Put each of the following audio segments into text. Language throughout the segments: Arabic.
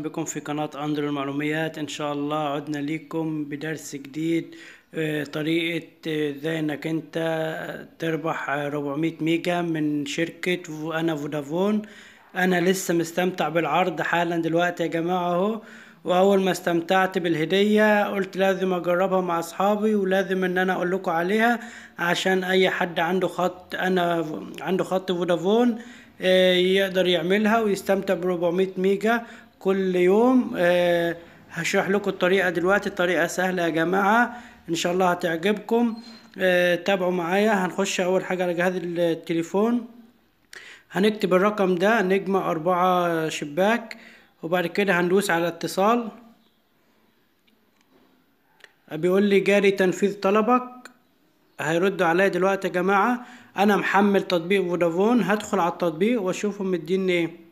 بكم في قناة أندرو المعلوميات إن شاء الله عدنا ليكم بدرس جديد آه، طريقة ازاي آه، انك انت آه، تربح 400 ميجا من شركة انا فودافون انا لسه مستمتع بالعرض حالا دلوقتي يا جماعة اهو واول ما استمتعت بالهدية قلت لازم اجربها مع اصحابي ولازم ان انا اقول لكم عليها عشان اي حد عنده خط انا عنده خط فودافون يقدر يعملها ويستمتع ب 400 ميجا كل يوم آه، هشرح لكم الطريقة دلوقتي الطريقة سهلة يا جماعة ان شاء الله هتعجبكم آه، تابعوا معايا هنخش اول حاجة على جهاز التليفون هنكتب الرقم ده نجمة أربعة شباك وبعد كده هندوس على اتصال بيقول لي جاري تنفيذ طلبك هيرد عليا دلوقتي يا جماعة انا محمل تطبيق فودافون هدخل على التطبيق واشوفهم مديني ايه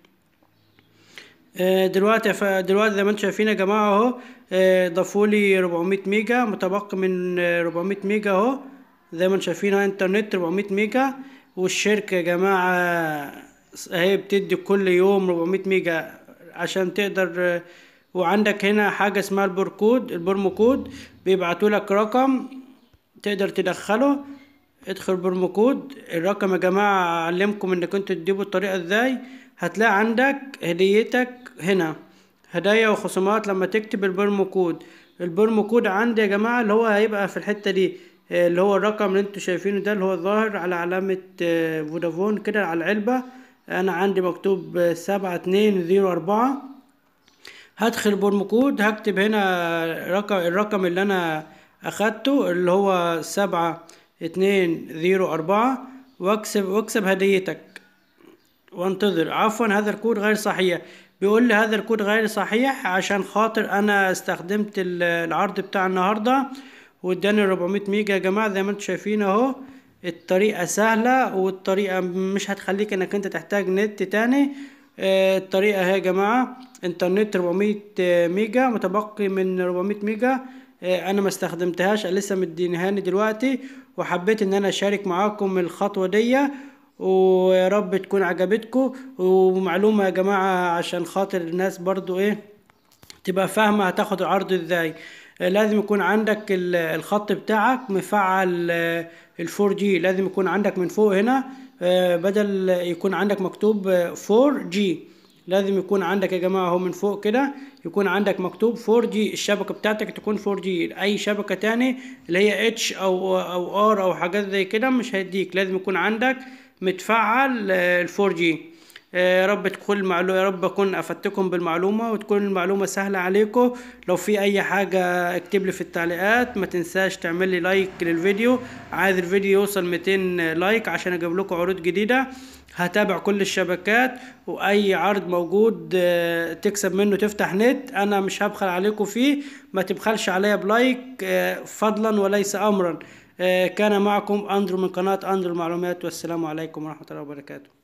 آه، دلوقتي ف... دلوقتي زي ما انتم شايفين يا جماعه اهو آه، ضافوا لي 400 ميجا متبقي من 400 ميجا اهو زي ما انتم شايفين انترنت 400 ميجا والشركه يا جماعه اهي بتدي كل يوم 400 ميجا عشان تقدر آه، وعندك هنا حاجه اسمها البركود البرمو كود بيبعتوا لك رقم تقدر تدخله ادخل برمو كود الرقم يا جماعه اعلمكم انك انتوا تجيبوا الطريقه ازاي هتلاقي عندك هديتك هنا هدايا وخصومات لما تكتب البرمو كود البرمو كود عندي يا جماعة اللي هو هيبقى في الحتة دي اللي هو الرقم اللي انتوا شايفينه ده اللي هو ظاهر على علامة آه، فودافون كده على العلبة انا عندي مكتوب سبعة اتنين زيرو اربعة هدخل برمو كود هكتب هنا رقم الرقم اللي انا اخدته اللي هو سبعة اتنين زيرو اربعة واكسب واكسب هديتك وانتظر عفوا هذا الكود غير صحيح بيقول لي هذا الكود غير صحيح عشان خاطر انا استخدمت العرض بتاع النهارده واداني 400 ميجا يا جماعه زي ما انتم شايفين اهو الطريقه سهله والطريقه مش هتخليك انك انت تحتاج نت تاني آه، الطريقه اهي يا جماعه انترنت 400 ميجا متبقي من 400 ميجا آه، انا ما استخدمتهاش لسه مدينهاني دلوقتي وحبيت ان انا اشارك معاكم الخطوه ديه ويا رب تكون عجبتكم ومعلومة يا جماعة عشان خاطر الناس برضو ايه تبقى فاهمة هتاخد العرض ازاي لازم يكون عندك الخط بتاعك مفعل آه، الفور جي لازم يكون عندك من فوق هنا آه، بدل يكون عندك مكتوب آه، فور جي لازم يكون عندك يا جماعة اهو من فوق كده يكون عندك مكتوب 4G الشبكة بتاعتك تكون 4G أي شبكة تاني اللي هي اتش أو أو ار أو حاجات زي كده مش هيديك لازم يكون عندك متفعل آه، الفور جي آه، يا رب تكون المعلومة يا رب أكون أفدتكم بالمعلومة وتكون المعلومة سهلة عليكم لو في أي حاجة اكتب لي في التعليقات ما تنساش تعمل لي لايك للفيديو عايز الفيديو يوصل 200 لايك عشان أجيب لكم عروض جديدة هتابع كل الشبكات وأي عرض موجود آه، تكسب منه تفتح نت أنا مش هبخل عليكم فيه ما تبخلش عليا بلايك فضلا وليس أمرا آه، كان معكم أندرو من قناة أندرو المعلومات والسلام عليكم ورحمة الله وبركاته